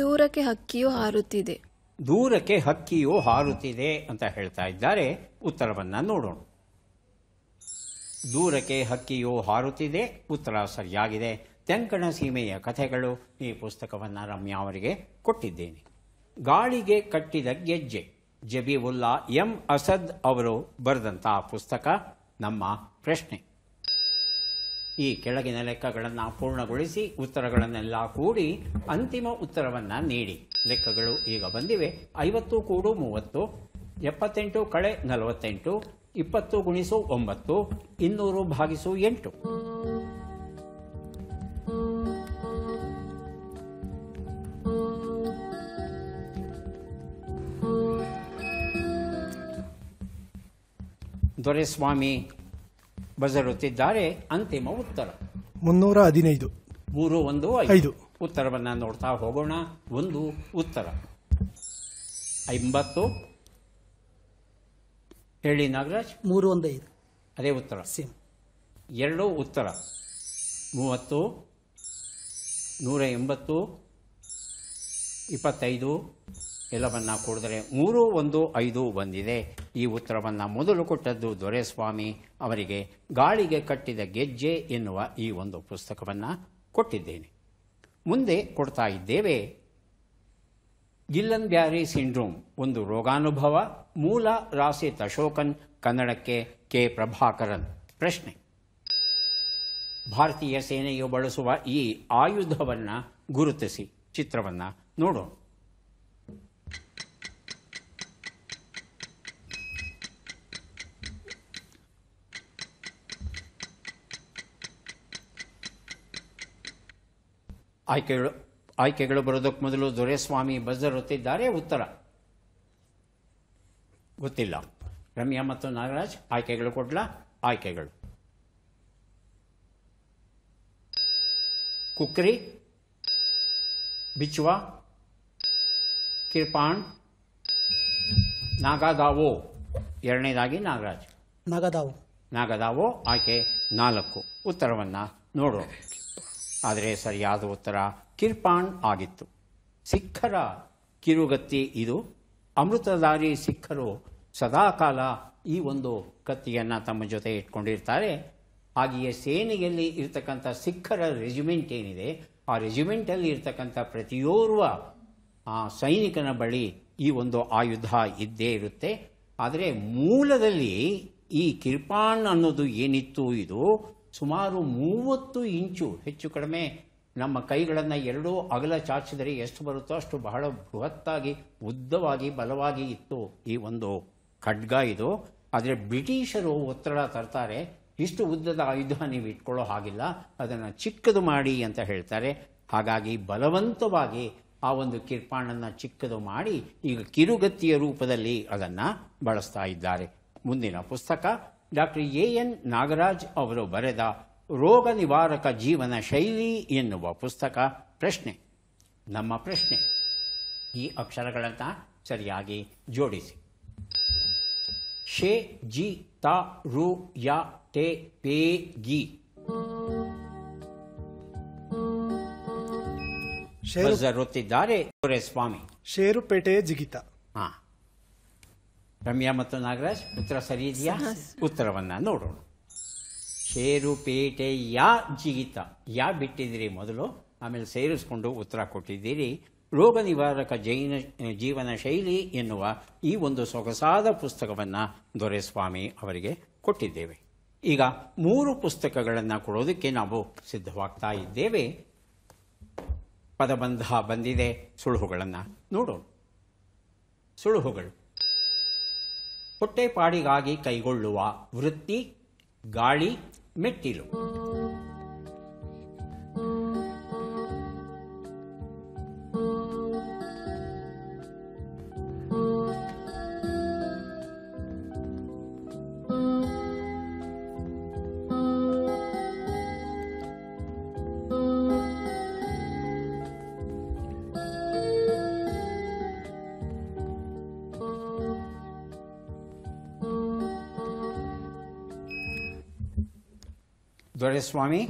ದೂರಕ್ಕೆ ಹಕ್ಕಿಯು ಹಾರುತ್ತಿದೆ ದೂರಕ್ಕೆ ಹಕ್ಕಿಯು ಹಾರುತ್ತಿದೆ ಅಂತ ಹೇಳ್ತಾ ಇದ್ದಾರೆ ಉತ್ತರವನ್ನು ನೋಡೋಣ ದೂರಕ್ಕೆ ಹಕ್ಕಿಯು ಹಾರುತ್ತಿದೆ ಉತ್ತರ ಸರಿಯಾಗಿದೆ ತೆಂಕಣ ಸೀಮೆಯ ಕಥೆಗಳು ಈ ಪುಸ್ತಕವನ್ನು ರಮ್ಯಾ ಅವರಿಗೆ ಕೊಟ್ಟಿದ್ದೇನೆ ಗಾಳಿಗೆ ಕಟ್ಟಿದ ಗೆಜ್ಜೆ ಜಬೀವುಲ್ಲಾ ಎಂ ಅಸದ್ ಅವರು ಬರೆದಂತಹ ಪುಸ್ತಕ ನಮ್ಮ ಪ್ರಶ್ನೆ ಈ ಕೆಳಗಿನ ಲೆಕ್ಕಗಳನ್ನು ಪೂರ್ಣಗೊಳಿಸಿ ಉತ್ತರಗಳನ್ನೆಲ್ಲ ಕೂಡಿ ಅಂತಿಮ ಉತ್ತರವನ್ನು ನೀಡಿ ಲೆಕ್ಕಗಳು ಈಗ ಬಂದಿವೆ ಐವತ್ತು ಕೂಡು ಮೂವತ್ತು ಎಪ್ಪತ್ತೆಂಟು ಕಳೆ ನಲವತ್ತೆಂಟು ಇಪ್ಪತ್ತು ಗುಣಿಸು ಒಂಬತ್ತು ಇನ್ನೂರು ಭಾಗಿಸು ಎಂಟು ದೊರೆಸ್ವಾಮಿ ಬಜರುತ್ತಿದ್ದಾರೆ ಅಂತಿಮ ಉತ್ತರ ಮುನ್ನೂರ ಹದಿನೈದು ಮೂರು ಒಂದು ಐದು ಉತ್ತರವನ್ನು ನೋಡ್ತಾ ಹೋಗೋಣ ಒಂದು ಉತ್ತರ ಐಂಬತ್ತು ಹೇಳಿ ನಾಗರಾಜ್ ಮೂರು ಒಂದು ಐದು ಅದೇ ಉತ್ತರ ಸೇಮ್ ಎರಡು ಉತ್ತರ ಮೂವತ್ತು ನೂರ ಎಂಬತ್ತು ಇಪ್ಪತ್ತೈದು ಎಲ್ಲವನ್ನು ಕೊಡಿದರೆ ಮೂರು ಒಂದು ಐದು ಬಂದಿದೆ ಈ ಉತ್ತರವನ್ನು ಮೊದಲು ಕೊಟ್ಟದ್ದು ದೊರೆಸ್ವಾಮಿ ಅವರಿಗೆ ಗಾಳಿಗೆ ಕಟ್ಟಿದ ಗೆಜ್ಜೆ ಎನ್ನುವ ಈ ಒಂದು ಪುಸ್ತಕವನ್ನು ಕೊಟ್ಟಿದ್ದೇನೆ ಮುಂದೆ ಕೊಡ್ತಾ ಇದ್ದೇವೆ ಗಿಲ್ಲನ್ ಬ್ಯಾರಿ ಸಿಂಡ್ರೋಮ್ ಒಂದು ರೋಗಾನುಭವ ಮೂಲ ರಾಸಿ ತಶೋಕನ್ ಕನ್ನಡಕ್ಕೆ ಕೆ ಪ್ರಭಾಕರನ್ ಪ್ರಶ್ನೆ ಭಾರತೀಯ ಸೇನೆಯು ಬಳಸುವ ಈ ಆಯುಧವನ್ನು ಗುರುತಿಸಿ ಚಿತ್ರವನ್ನು ನೋಡೋಣ ಆಯ್ಕೆಗಳು ಆಯ್ಕೆಗಳು ಬರೋದಕ್ಕೆ ಮೊದಲು ದೊರೆಸ್ವಾಮಿ ಬಜರ್ ಹೊತ್ತಿದ್ದಾರೆ ಉತ್ತರ ಗೊತ್ತಿಲ್ಲ ರಮ್ಯಾ ಮತ್ತು ನಾಗರಾಜ್ ಆಯ್ಕೆಗಳು ಕೊಡ್ಲ ಆಯ್ಕೆಗಳು ಕುಕ್ರಿ ಬಿಚ್ವಾ ಕಿರ್ಪಾಣ್ ನಾಗಾದಾವೋ ಎರಡನೇದಾಗಿ ನಾಗರಾಜ್ ನಾಗದಾವು ನಾಗದಾವೋ ಆಯ್ಕೆ ನಾಲ್ಕು ಉತ್ತರವನ್ನು ನೋಡೋಣ ಆದರೆ ಸರಿಯಾದ ಉತ್ತರ ಕಿರ್ಪಾಣ್ ಆಗಿತ್ತು ಸಿಖ್ಖರ ಕಿರುಗತ್ತಿ ಇದು ಅಮೃತಧಾರಿ ಸಿಖ್ಖರು ಸದಾಕಾಲ ಈ ಒಂದು ಕತ್ತಿಯನ್ನು ತಮ್ಮ ಜೊತೆ ಇಟ್ಕೊಂಡಿರ್ತಾರೆ ಹಾಗೆಯೇ ಸೇನೆಯಲ್ಲಿ ಇರತಕ್ಕಂಥ ಸಿಖ್ಖರ ರೆಜಿಮೆಂಟ್ ಏನಿದೆ ಆ ರೆಜಿಮೆಂಟಲ್ಲಿ ಇರತಕ್ಕಂಥ ಪ್ರತಿಯೋರ್ವ ಸೈನಿಕನ ಬಳಿ ಈ ಒಂದು ಆಯುಧ ಇದ್ದೇ ಇರುತ್ತೆ ಆದರೆ ಮೂಲದಲ್ಲಿ ಈ ಕಿರ್ಪಾಣ್ ಅನ್ನೋದು ಏನಿತ್ತು ಇದು ಸುಮಾರು ಮೂವತ್ತು ಇಂಚು ಹೆಚ್ಚು ಕಡಿಮೆ ನಮ್ಮ ಕೈಗಳನ್ನು ಎರಡೂ ಅಗಲ ಚಾಚಿದರೆ ಎಷ್ಟು ಬರುತ್ತೋ ಅಷ್ಟು ಬಹಳ ಬೃಹತ್ತಾಗಿ ಉದ್ದವಾಗಿ ಬಲವಾಗಿ ಇತ್ತು ಈ ಒಂದು ಖಡ್ಗ ಇದು ಆದರೆ ಬ್ರಿಟಿಷರು ಒತ್ತಡ ತರ್ತಾರೆ ಇಷ್ಟು ಉದ್ದದ ಆಯುಧ ನೀವು ಇಟ್ಕೊಳ್ಳೋ ಹಾಗಿಲ್ಲ ಅದನ್ನು ಚಿಕ್ಕದು ಮಾಡಿ ಅಂತ ಹೇಳ್ತಾರೆ ಹಾಗಾಗಿ ಬಲವಂತವಾಗಿ ಆ ಒಂದು ಕಿರ್ಪಾಣನ್ನು ಚಿಕ್ಕದು ಮಾಡಿ ಈಗ ಕಿರುಗತ್ತಿಯ ರೂಪದಲ್ಲಿ ಅದನ್ನು ಬಳಸ್ತಾ ಇದ್ದಾರೆ ಮುಂದಿನ ಪುಸ್ತಕ ಡಾಕ್ಟರ್ ಎ ಎನ್ ನಾಗರಾಜ್ ಅವರು ಬರೆದ ರೋಗ ನಿವಾರಕ ಜೀವನ ಶೈಲಿ ಎನ್ನುವ ಪುಸ್ತಕ ಪ್ರಶ್ನೆ ನಮ್ಮ ಪ್ರಶ್ನೆ ಈ ಅಕ್ಷರಗಳನ್ನ ಸರಿಯಾಗಿ ಜೋಡಿಸಿ ಶೇ ಜಿ ತ ರು ಯಾ ಟೆ ಪೇ ಗಿ ಸ್ವಾಮಿ ಜಿಗಿತ ಹಾ ರಮ್ಯಾ ಮತ್ತು ನಾಗರಾಜ್ ಉತ್ತರ ಸರಿ ಇದೆಯಾ ಉತ್ತರವನ್ನು ನೋಡೋಣ ಶೇರುಪೇಟೆ ಯಾ ಜಿಗಿತ ಯಾ ಬಿಟ್ಟಿದ್ದೀರಿ ಮೊದಲು ಆಮೇಲೆ ಸೇರಿಸ್ಕೊಂಡು ಉತ್ತರ ಕೊಟ್ಟಿದ್ದೀರಿ ರೋಗ ನಿವಾರಕ ಜೈನ ಜೀವನ ಶೈಲಿ ಎನ್ನುವ ಈ ಒಂದು ಸೊಗಸಾದ ಪುಸ್ತಕವನ್ನು ದೊರೆಸ್ವಾಮಿ ಅವರಿಗೆ ಕೊಟ್ಟಿದ್ದೇವೆ ಈಗ ಮೂರು ಪುಸ್ತಕಗಳನ್ನು ಕೊಡೋದಕ್ಕೆ ನಾವು ಸಿದ್ಧವಾಗ್ತಾ ಇದ್ದೇವೆ ಪದಬಂಧ ಬಂದಿದೆ ಸುಳುಹುಗಳನ್ನು ನೋಡೋಣ ಸುಳುಹುಗಳು ಹೊಟ್ಟೆಪಾಡಿಗಾಗಿ ಕೈಗೊಳ್ಳುವ ವೃತ್ತಿ ಗಾಳಿ ಮೆಟ್ಟಿಲು ಸ್ವಾಮಿ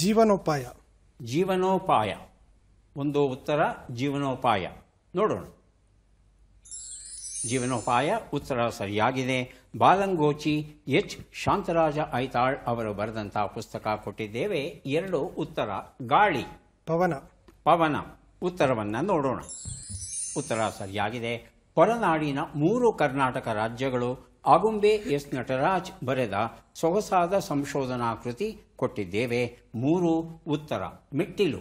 ಜೀವನೋಪಾಯ ಜೀವನೋಪಾಯ ಒಂದು ಉತ್ತರ ಜೀವನೋಪಾಯ ನೋಡೋಣ ಜೀವನೋಪಾಯ ಉತ್ತರ ಸರಿಯಾಗಿದೆ ಬಾಲಂಗೋಚಿ ಎಚ್ ಶಾಂತರಾಜ ಐತಾಳ್ ಅವರು ಬರೆದಂತಹ ಪುಸ್ತಕ ಕೊಟ್ಟಿದ್ದೇವೆ ಎರಡು ಉತ್ತರ ಗಾಳಿ ಪವನ ಪವನ ಉತ್ತರವನ್ನು ನೋಡೋಣ ಉತ್ತರ ಸರಿಯಾಗಿದೆ ಹೊರನಾಡಿನ ಮೂರು ಕರ್ನಾಟಕ ರಾಜ್ಯಗಳು ಆಗುಂಬೆ ಎಸ್ ನಟರಾಜ್ ಬರೆದ ಸೊಗಸಾದ ಸಂಶೋಧನಾ ಕೃತಿ ಕೊಟ್ಟಿದ್ದೇವೆ ಮೂರು ಉತ್ತರ ಮೆಟ್ಟಿಲು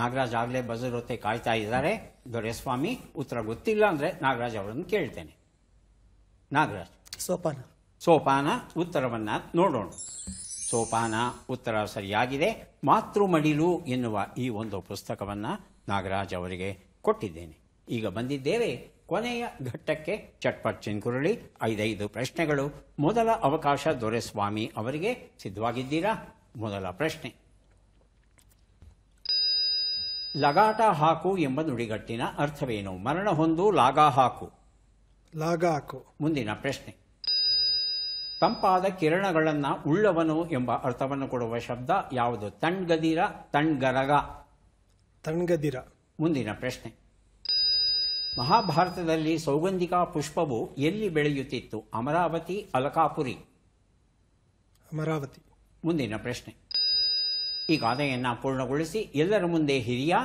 ನಾಗರಾಜ್ ಆಗಲೇ ಬಜರೊತ್ತೆ ಕಾಯ್ತಾ ಇದ್ದಾರೆ ದೊರೆಸ್ವಾಮಿ ಉತ್ತರ ಗೊತ್ತಿಲ್ಲ ಅಂದರೆ ನಾಗರಾಜ್ ಅವರನ್ನು ಕೇಳ್ತೇನೆ ನಾಗರಾಜ್ ಸೋಪಾನ ಸೋಪಾನ ಉತ್ತರವನ್ನು ನೋಡೋಣ ಸೋಪಾನ ಉತ್ತರ ಸರಿಯಾಗಿದೆ ಮಡಿಲು ಎನ್ನುವ ಈ ಒಂದು ಪುಸ್ತಕವನ್ನು ನಾಗರಾಜ್ ಅವರಿಗೆ ಕೊಟ್ಟಿದ್ದೇನೆ ಈಗ ಬಂದಿದ್ದೇವೆ ಕೊನೆಯ ಘಟ್ಟಕ್ಕೆ ಚಟ್ಪಟ್ ಚಿನ್ಕುರಳಿ ಐದೈದು ಪ್ರಶ್ನೆಗಳು ಮೊದಲ ಅವಕಾಶ ದೊರೆಸ್ವಾಮಿ ಅವರಿಗೆ ಸಿದ್ಧವಾಗಿದ್ದೀರಾ ಮೊದಲ ಪ್ರಶ್ನೆ ಲಗಾಟ ಹಾಕು ಎಂಬ ನುಡಿಗಟ್ಟಿನ ಅರ್ಥವೇನು ಮರಣ ಹೊಂದು ಲಾಗ ಹಾಕು ಲಾಗ ಹಾಕು ಮುಂದಿನ ಪ್ರಶ್ನೆ ತಂಪಾದ ಕಿರಣಗಳನ್ನು ಉಳ್ಳವನು ಎಂಬ ಅರ್ಥವನ್ನು ಕೊಡುವ ಶಬ್ದ ಯಾವುದು ತಣ್ಗದಿರ ತಣ್ಗರಗ ತಣ್ಗದಿರ ಮುಂದಿನ ಪ್ರಶ್ನೆ ಮಹಾಭಾರತದಲ್ಲಿ ಸೌಗಂಧಿಕಾ ಪುಷ್ಪವು ಎಲ್ಲಿ ಬೆಳೆಯುತ್ತಿತ್ತು ಅಮರಾವತಿ ಅಲಕಾಪುರಿ ಅಮರಾವತಿ ಮುಂದಿನ ಪ್ರಶ್ನೆ ಈ ಗಾದೆಯನ್ನು ಪೂರ್ಣಗೊಳಿಸಿ ಎಲ್ಲರ ಮುಂದೆ ಹಿರಿಯ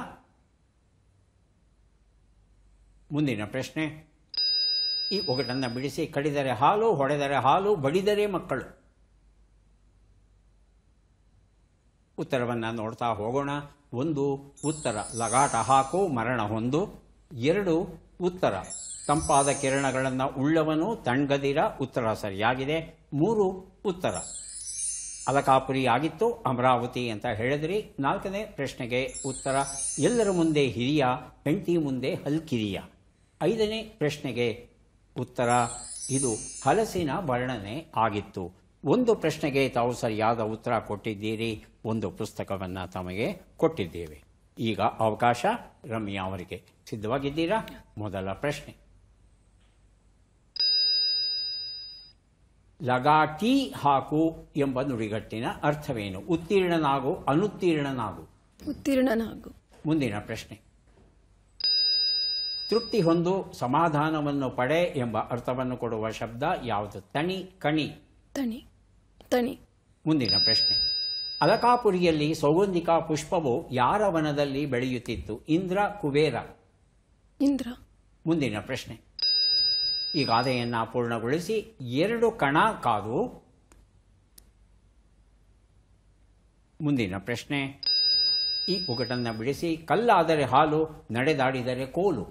ಮುಂದಿನ ಪ್ರಶ್ನೆ ಈ ಒಗಟನ್ನು ಬಿಡಿಸಿ ಕಡಿದರೆ ಹಾಲು ಹೊಡೆದರೆ ಹಾಲು ಬಡಿದರೆ ಮಕ್ಕಳು ಉತ್ತರವನ್ನು ನೋಡ್ತಾ ಹೋಗೋಣ ಒಂದು ಉತ್ತರ ಲಗಾಟ ಹಾಕು ಮರಣ ಹೊಂದು ಎರಡು ಉತ್ತರ ತಂಪಾದ ಕಿರಣಗಳನ್ನು ಉಳ್ಳವನು ತಣ್ಗದಿರ ಉತ್ತರ ಸರಿಯಾಗಿದೆ ಮೂರು ಉತ್ತರ ಅಲಕಾಪುರಿ ಆಗಿತ್ತು ಅಮರಾವತಿ ಅಂತ ಹೇಳಿದ್ರಿ ನಾಲ್ಕನೇ ಪ್ರಶ್ನೆಗೆ ಉತ್ತರ ಎಲ್ಲರ ಮುಂದೆ ಹಿರಿಯ ಹೆಂಡತಿ ಮುಂದೆ ಹಲ್ಕಿರಿಯ ಐದನೇ ಪ್ರಶ್ನೆಗೆ ಉತ್ತರ ಇದು ಹಲಸಿನ ವರ್ಣನೆ ಆಗಿತ್ತು ಒಂದು ಪ್ರಶ್ನೆಗೆ ತಾವು ಸರಿಯಾದ ಉತ್ತರ ಕೊಟ್ಟಿದ್ದೀರಿ ಒಂದು ಪುಸ್ತಕವನ್ನು ತಮಗೆ ಕೊಟ್ಟಿದ್ದೇವೆ ಈಗ ಅವಕಾಶ ರಮ್ಯಾ ಅವರಿಗೆ ಸಿದ್ಧವಾಗಿದ್ದೀರಾ ಮೊದಲ ಪ್ರಶ್ನೆ ಲಗಾಟಿ ಹಾಕು ಎಂಬ ನುಡಿಗಟ್ಟಿನ ಅರ್ಥವೇನು ಉತ್ತೀರ್ಣನಾಗು ಅನುತ್ತೀರ್ಣನಾಗು ಉತ್ತೀರ್ಣನಾಗು ಮುಂದಿನ ಪ್ರಶ್ನೆ ತೃಪ್ತಿ ಹೊಂದು ಸಮಾಧಾನವನ್ನು ಪಡೆ ಎಂಬ ಅರ್ಥವನ್ನು ಕೊಡುವ ಶಬ್ದ ಯಾವುದು ತಣಿ ಕಣಿ ತಣಿ ತಣಿ ಮುಂದಿನ ಪ್ರಶ್ನೆ ಅಲಕಾಪುರಿಯಲ್ಲಿ ಸೌಗಂಧಿಕ ಪುಷ್ಪವು ಯಾರ ವನದಲ್ಲಿ ಬೆಳೆಯುತ್ತಿತ್ತು ಇಂದ್ರ ಕುಬೇರ ಇಂದ್ರ ಮುಂದಿನ ಪ್ರಶ್ನೆ ಈ ಗಾದೆಯನ್ನು ಪೂರ್ಣಗೊಳಿಸಿ ಎರಡು ಕಣ ಕಾದು ಮುಂದಿನ ಪ್ರಶ್ನೆ ಈ ಒಗಟನ್ನು ಬಿಡಿಸಿ ಕಲ್ಲಾದರೆ ಹಾಲು ನಡೆದಾಡಿದರೆ ಕೋಲು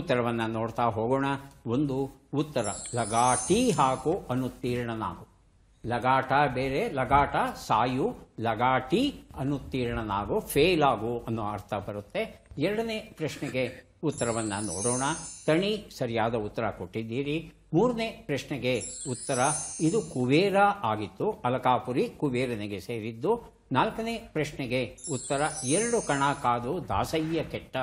ಉತ್ತರವನ್ನು ನೋಡ್ತಾ ಹೋಗೋಣ ಒಂದು ಉತ್ತರ ಲಗಾಟಿ ಹಾಕು ಅನುತ್ತೀರ್ಣನಾಗು ಲಗಾಟ ಬೇರೆ ಲಗಾಟ ಸಾಯು ಲಗಾಟಿ ಅನುತ್ತೀರ್ಣನಾಗು ಫೇಲ್ ಆಗು ಅನ್ನೋ ಅರ್ಥ ಬರುತ್ತೆ ಎರಡನೇ ಪ್ರಶ್ನೆಗೆ ಉತ್ತರವನ್ನು ನೋಡೋಣ ತಣಿ ಸರಿಯಾದ ಉತ್ತರ ಕೊಟ್ಟಿದ್ದೀರಿ ಮೂರನೇ ಪ್ರಶ್ನೆಗೆ ಉತ್ತರ ಇದು ಕುಬೇರ ಆಗಿತ್ತು ಅಲಕಾಪುರಿ ಕುಬೇರನಿಗೆ ಸೇರಿದ್ದು ನಾಲ್ಕನೇ ಪ್ರಶ್ನೆಗೆ ಉತ್ತರ ಎರಡು ಕಣ ಕಾದು ದಾಸಯ್ಯ ಕೆಟ್ಟ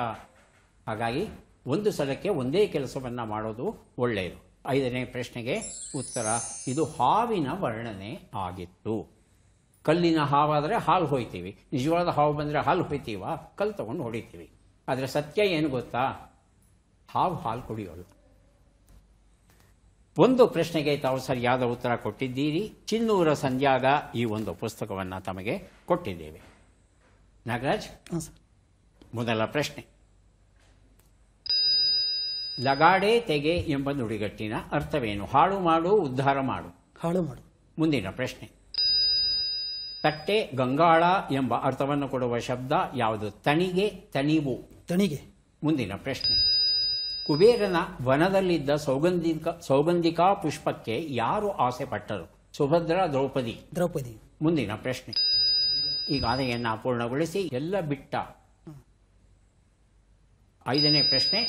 ಹಾಗಾಗಿ ಒಂದು ಸಲಕ್ಕೆ ಒಂದೇ ಕೆಲಸವನ್ನು ಮಾಡೋದು ಒಳ್ಳೆಯದು ಐದನೇ ಪ್ರಶ್ನೆಗೆ ಉತ್ತರ ಇದು ಹಾವಿನ ವರ್ಣನೆ ಆಗಿತ್ತು ಕಲ್ಲಿನ ಹಾವಾದರೆ ಹಾಲು ಹೋಯ್ತೀವಿ ನಿಜವಾದ ಹಾವು ಬಂದರೆ ಹಾಲು ಹೋಯ್ತೀವ ಕಲ್ಲು ತಗೊಂಡು ಹೊಡಿತೀವಿ ಆದರೆ ಸತ್ಯ ಏನು ಗೊತ್ತಾ ಹಾವು ಹಾಲು ಕುಡಿಯೋಳು ಒಂದು ಪ್ರಶ್ನೆಗೆ ತಾವು ಸರಿಯಾದ ಉತ್ತರ ಕೊಟ್ಟಿದ್ದೀರಿ ಚಿನ್ನೂರ ಸಂಧ್ಯಾಗ ಈ ಒಂದು ಪುಸ್ತಕವನ್ನು ತಮಗೆ ಕೊಟ್ಟಿದ್ದೇವೆ ನಾಗರಾಜ್ ಮೊದಲ ಪ್ರಶ್ನೆ ಲಗಾಡೆ ತೆಗೆ ಎಂಬ ನುಡಿಗಟ್ಟಿನ ಅರ್ಥವೇನು ಹಾಳು ಮಾಡು ಉದ್ಧಾರ ಮಾಡು ಹಾಳು ಮಾಡು ಮುಂದಿನ ಪ್ರಶ್ನೆ ತಟ್ಟೆ ಗಂಗಾಳ ಎಂಬ ಅರ್ಥವನ್ನು ಕೊಡುವ ಶಬ್ದ ಯಾವುದು ತಣಿಗೆ ತಣಿವು ತಣಿಗೆ ಮುಂದಿನ ಪ್ರಶ್ನೆ ಕುಬೇರನ ವನದಲ್ಲಿದ್ದ ಸೌಗಂಧಿಕ ಸೌಗಂಧಿಕಾ ಪುಷ್ಪಕ್ಕೆ ಯಾರು ಆಸೆ ಪಟ್ಟರು ಸುಭದ್ರ ದ್ರೌಪದಿ ದ್ರೌಪದಿ ಮುಂದಿನ ಪ್ರಶ್ನೆ ಈ ಗಾದೆಯನ್ನು ಪೂರ್ಣಗೊಳಿಸಿ ಎಲ್ಲ ಬಿಟ್ಟ ಐದನೇ ಪ್ರಶ್ನೆ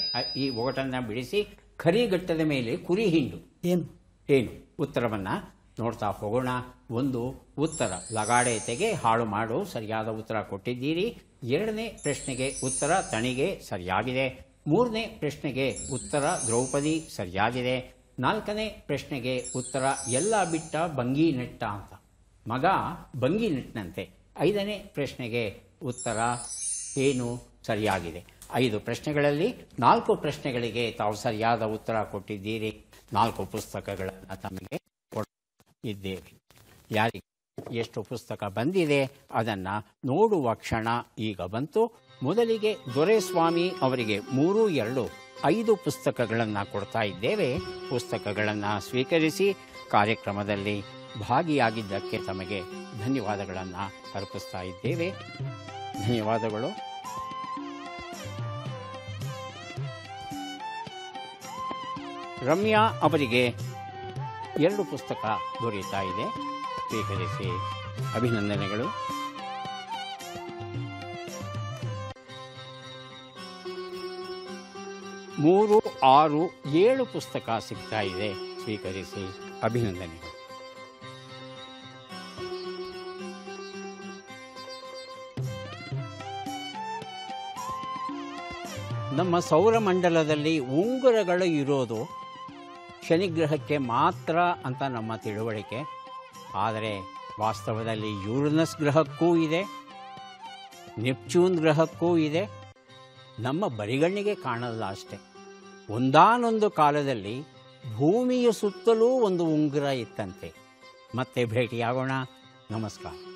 ಈ ಒಗಟನ್ನು ಬಿಡಿಸಿ ಕರಿಘಟ್ಟದ ಮೇಲೆ ಕುರಿ ಹಿಂಡು ಏನು ಏನು ಉತ್ತರವನ್ನು ನೋಡ್ತಾ ಹೋಗೋಣ ಒಂದು ಉತ್ತರ ಲಗಾಡೆ ತೆಗೆ ಹಾಳು ಮಾಡು ಸರಿಯಾದ ಉತ್ತರ ಕೊಟ್ಟಿದ್ದೀರಿ ಎರಡನೇ ಪ್ರಶ್ನೆಗೆ ಉತ್ತರ ತಣಿಗೆ ಸರಿಯಾಗಿದೆ ಮೂರನೇ ಪ್ರಶ್ನೆಗೆ ಉತ್ತರ ದ್ರೌಪದಿ ಸರಿಯಾಗಿದೆ ನಾಲ್ಕನೇ ಪ್ರಶ್ನೆಗೆ ಉತ್ತರ ಎಲ್ಲ ಬಿಟ್ಟ ಬಂಗಿ ನೆಟ್ಟ ಅಂತ ಮಗ ಬಂಗಿ ನೆಟ್ಟನಂತೆ ಐದನೇ ಪ್ರಶ್ನೆಗೆ ಉತ್ತರ ಏನು ಸರಿಯಾಗಿದೆ ಐದು ಪ್ರಶ್ನೆಗಳಲ್ಲಿ ನಾಲ್ಕು ಪ್ರಶ್ನೆಗಳಿಗೆ ತಾವು ಸರಿಯಾದ ಉತ್ತರ ಕೊಟ್ಟಿದ್ದೀರಿ ನಾಲ್ಕು ಪುಸ್ತಕಗಳನ್ನು ತಮಗೆ ಇದ್ದೇವೆ ಯಾರಿಗೆ ಎಷ್ಟು ಪುಸ್ತಕ ಬಂದಿದೆ ಅದನ್ನು ನೋಡುವ ಕ್ಷಣ ಈಗ ಬಂತು ಮೊದಲಿಗೆ ದೊರೆಸ್ವಾಮಿ ಅವರಿಗೆ ಮೂರು ಎರಡು ಐದು ಪುಸ್ತಕಗಳನ್ನು ಕೊಡ್ತಾ ಇದ್ದೇವೆ ಪುಸ್ತಕಗಳನ್ನು ಸ್ವೀಕರಿಸಿ ಕಾರ್ಯಕ್ರಮದಲ್ಲಿ ಭಾಗಿಯಾಗಿದ್ದಕ್ಕೆ ತಮಗೆ ಧನ್ಯವಾದಗಳನ್ನು ಅರ್ಪಿಸ್ತಾ ಇದ್ದೇವೆ ಧನ್ಯವಾದಗಳು ರಮ್ಯಾ ಅವರಿಗೆ ಎರಡು ಪುಸ್ತಕ ದೊರೆಯುತ್ತಾ ಇದೆ ಸ್ವೀಕರಿಸಿ ಅಭಿನಂದನೆಗಳು ಮೂರು ಆರು ಏಳು ಪುಸ್ತಕ ಸಿಗ್ತಾ ಇದೆ ಸ್ವೀಕರಿಸಿ ಅಭಿನಂದನೆಗಳು ನಮ್ಮ ಸೌರಮಂಡಲದಲ್ಲಿ ಉಂಗುರಗಳು ಇರೋದು ಶನಿಗ್ರಹಕ್ಕೆ ಮಾತ್ರ ಅಂತ ನಮ್ಮ ತಿಳುವಳಿಕೆ ಆದರೆ ವಾಸ್ತವದಲ್ಲಿ ಯೂರ್ನಸ್ ಗ್ರಹಕ್ಕೂ ಇದೆ ನೆಪ್ಚೂನ್ ಗ್ರಹಕ್ಕೂ ಇದೆ ನಮ್ಮ ಬರಿಗಣ್ಣಿಗೆ ಕಾಣಲ್ಲ ಅಷ್ಟೆ ಒಂದಾನೊಂದು ಕಾಲದಲ್ಲಿ ಭೂಮಿಯ ಸುತ್ತಲೂ ಒಂದು ಉಂಗುರ ಇತ್ತಂತೆ ಮತ್ತೆ ಭೇಟಿಯಾಗೋಣ ನಮಸ್ಕಾರ